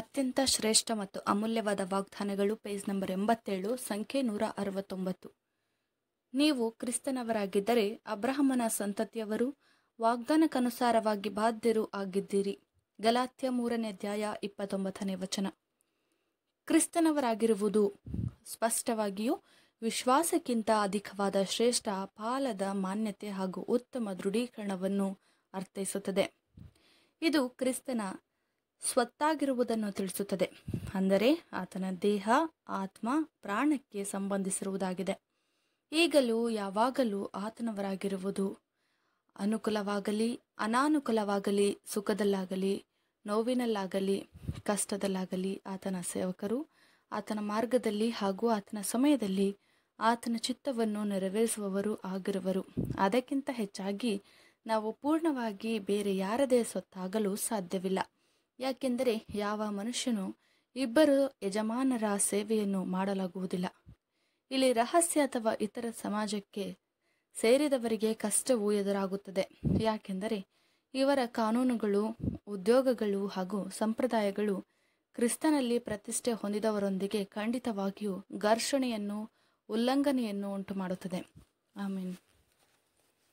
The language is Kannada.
ಅತ್ಯಂತ ಶ್ರೇಷ್ಠ ಮತ್ತು ಅಮೂಲ್ಯವಾದ ವಾಗ್ದಾನಗಳು ಪೇಜ್ ನಂಬರ್ ಎಂಬತ್ತೇಳು ಸಂಖ್ಯೆ ನೂರ ಅರವತ್ತೊಂಬತ್ತು ನೀವು ಕ್ರಿಸ್ತನವರಾಗಿದ್ದರೆ ಅಬ್ರಹಮನ ಸಂತತಿಯವರು ವಾಗ್ದಾನಕ್ಕನುಸಾರವಾಗಿ ಬಾಧ್ಯರು ಆಗಿದ್ದೀರಿ ಗಲಾತ್ಯ ಮೂರನೇ ಅಧ್ಯಾಯ ಇಪ್ಪತ್ತೊಂಬತ್ತನೇ ವಚನ ಕ್ರಿಸ್ತನವರಾಗಿರುವುದು ಸ್ಪಷ್ಟವಾಗಿಯೂ ವಿಶ್ವಾಸಕ್ಕಿಂತ ಅಧಿಕವಾದ ಶ್ರೇಷ್ಠ ಪಾಲದ ಮಾನ್ಯತೆ ಹಾಗೂ ಉತ್ತಮ ದೃಢೀಕರಣವನ್ನು ಅರ್ಥೈಸುತ್ತದೆ ಇದು ಕ್ರಿಸ್ತನ ಸ್ವತ್ತಾಗಿರುವುದನ್ನು ತಿಳಿಸುತ್ತದೆ ಅಂದರೆ ಆತನ ದೇಹ ಆತ್ಮ ಪ್ರಾಣಕ್ಕೆ ಸಂಬಂಧಿಸಿರುವುದಾಗಿದೆ ಈಗಲೂ ಯಾವಾಗಲೂ ಆತನವರಾಗಿರುವುದು ಅನುಕೂಲವಾಗಲಿ ಅನಾನುಕೂಲವಾಗಲಿ ಸುಖದಲ್ಲಾಗಲಿ ನೋವಿನಲ್ಲಾಗಲಿ ಕಷ್ಟದಲ್ಲಾಗಲಿ ಆತನ ಸೇವಕರು ಆತನ ಮಾರ್ಗದಲ್ಲಿ ಹಾಗೂ ಆತನ ಸಮಯದಲ್ಲಿ ಆತನ ಚಿತ್ತವನ್ನು ನೆರವೇರಿಸುವವರು ಆಗಿರುವರು ಅದಕ್ಕಿಂತ ಹೆಚ್ಚಾಗಿ ನಾವು ಪೂರ್ಣವಾಗಿ ಬೇರೆ ಯಾರದೇ ಸ್ವತ್ತಾಗಲು ಸಾಧ್ಯವಿಲ್ಲ ಯಾಕೆಂದರೆ ಯಾವ ಮನುಷ್ಯನೂ ಇಬ್ಬರು ಯಜಮಾನರ ಸೇವೆಯನ್ನು ಮಾಡಲಾಗುವುದಿಲ್ಲ ಇಲ್ಲಿ ರಹಸ್ಯ ಅಥವಾ ಇತರ ಸಮಾಜಕ್ಕೆ ಸೇರಿದವರಿಗೆ ಕಷ್ಟವು ಎದುರಾಗುತ್ತದೆ ಯಾಕೆಂದರೆ ಇವರ ಕಾನೂನುಗಳು ಉದ್ಯೋಗಗಳು ಹಾಗೂ ಸಂಪ್ರದಾಯಗಳು ಕ್ರಿಸ್ತನಲ್ಲಿ ಪ್ರತಿಷ್ಠೆ ಹೊಂದಿದವರೊಂದಿಗೆ ಖಂಡಿತವಾಗಿಯೂ ಘರ್ಷಣೆಯನ್ನು ಉಲ್ಲಂಘನೆಯನ್ನು ಉಂಟು ಮಾಡುತ್ತದೆ ಮೀನ್